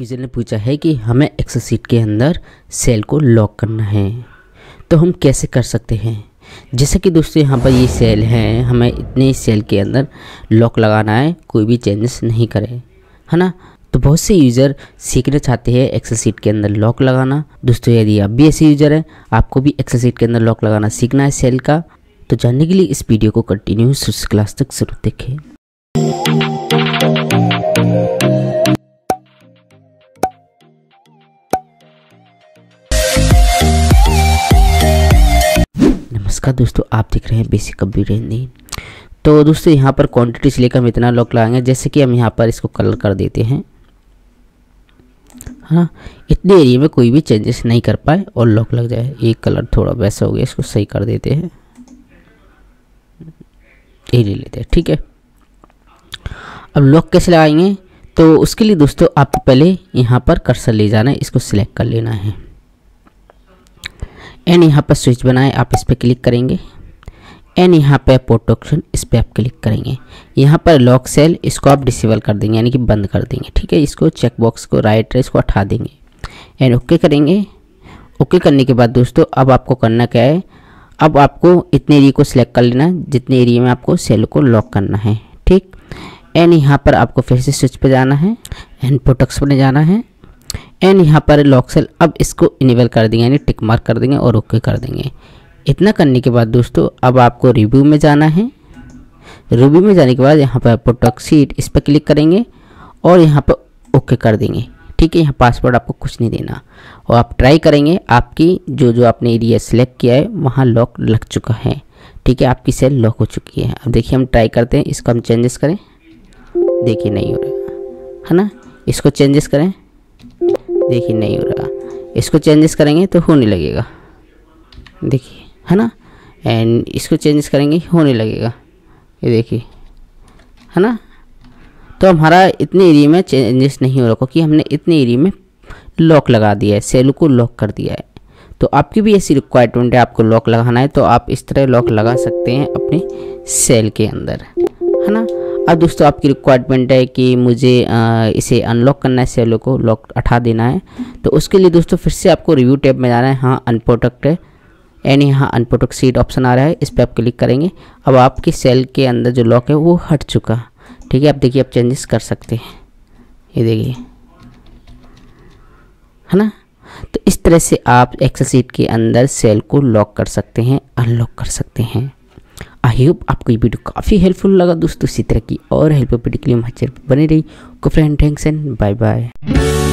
user ने पूछा है कि हमें एक्सेल सीट के अंदर सेल को लॉक करना है तो हम कैसे कर सकते हैं जैसे कि दोस्तों यहाँ पर ये सेल है हमें इतने सेल के अंदर लॉक लगाना है कोई भी चेंजेस नहीं करें है ना तो बहुत से यूज़र सीखना चाहते हैं एक्सेल सीट के अंदर लॉक लगाना दोस्तों यदि आप भी ऐसे यूज़र हैं आपको भी एक्सेल सीट के अंदर लॉक लगाना सीखना है सेल का तो जानने के लिए इस वीडियो को कंटिन्यू क्लास तक जरूर देखें नमस्कार दोस्तों आप देख रहे हैं बेसिक कंप्यूटर हिंदी तो दोस्तों यहाँ पर क्वांटिटी से लेकर हम इतना लॉक लगाएंगे जैसे कि हम यहाँ पर इसको कलर कर देते हैं है हाँ, ना इतने एरिया में कोई भी चेंजेस नहीं कर पाए और लॉक लग जाए ये कलर थोड़ा वैसा हो गया इसको सही कर देते हैं ये ले लेते हैं ठीक है अब लॉक कैसे लगाएंगे तो उसके लिए दोस्तों आपको पहले यहाँ पर कर्सर ले जाना है इसको सिलेक्ट कर लेना है एंड यहाँ पर स्विच बनाए आप इस पर क्लिक करेंगे एंड यहाँ पर प्रोटोक्शन इस पर आप क्लिक करेंगे यहाँ पर लॉक सेल इसको आप डिसेबल कर देंगे यानी कि बंद कर देंगे ठीक है इसको चेकबॉक्स को राइट इसको उठा देंगे एंड ओके करेंगे ओके करने के बाद दोस्तों अब आपको करना क्या है अब आपको इतने एरिए को सिलेक्ट कर लेना है जितने एरिए में आपको सेल को लॉक करना है ठीक एंड यहाँ पर आपको फिर से स्विच पर जाना है एंड प्रोडक्ट्स पर जाना है एंड यहाँ पर लॉक सेल अब इसको इनेबल कर देंगे यानी टिक मार्क कर देंगे और ओके कर देंगे इतना करने के बाद दोस्तों अब आपको रिव्यू में जाना है रिव्यू में जाने के बाद यहाँ पर प्रोडक्ट सीट इस पर क्लिक करेंगे और यहाँ पर ओके कर देंगे ठीक है यहाँ पासवर्ड आपको कुछ नहीं देना और आप ट्राई करेंगे आपकी जो जो आपने एरिया सेलेक्ट किया है वहाँ लॉक लग चुका है ठीक है आपकी सेल लॉक हो चुकी है अब देखिए हम ट्राई करते हैं इसको हम चेंजेस करें देखिए नहीं हो रहा है ना इसको चेंजेस करें देखिए नहीं हो रहा इसको चेंजेस करेंगे तो होने लगेगा देखिए है ना एंड इसको चेंजेस करेंगे होने लगेगा ये देखिए है ना तो हमारा इतने एरिया में चेंजेस नहीं हो रहा क्योंकि हमने इतने एरिया में लॉक लगा दिया है सेल को लॉक कर दिया है तो आपकी भी ऐसी रिक्वायरमेंट है आपको लॉक लगाना है तो आप इस तरह लॉक लगा सकते हैं अपने सेल के अंदर अब दोस्तों आपकी रिक्वायरमेंट है कि मुझे आ, इसे अनलॉक करना है सेलो को लॉक हटा देना है तो उसके लिए दोस्तों फिर से आपको रिव्यू टैब में जाना है हाँ अनप्रोडक्ट है एंड यहाँ अनप्रोडक्ट सीट ऑप्शन आ रहा है इस पर आप क्लिक करेंगे अब आपकी सेल के अंदर जो लॉक है वो हट चुका ठीक है आप देखिए आप चेंजेस कर सकते हैं ये देखिए है ना तो इस तरह से आप एक्सेल सीट के अंदर सेल को लॉक कर सकते हैं अनलॉक कर सकते हैं आई होप आपको ये वीडियो काफ़ी हेल्पफुल लगा दोस्तों इसी तरह की और हेल्पफुल वीडियो के लिए हमारे चैनल बने रही को friend thanks and bye bye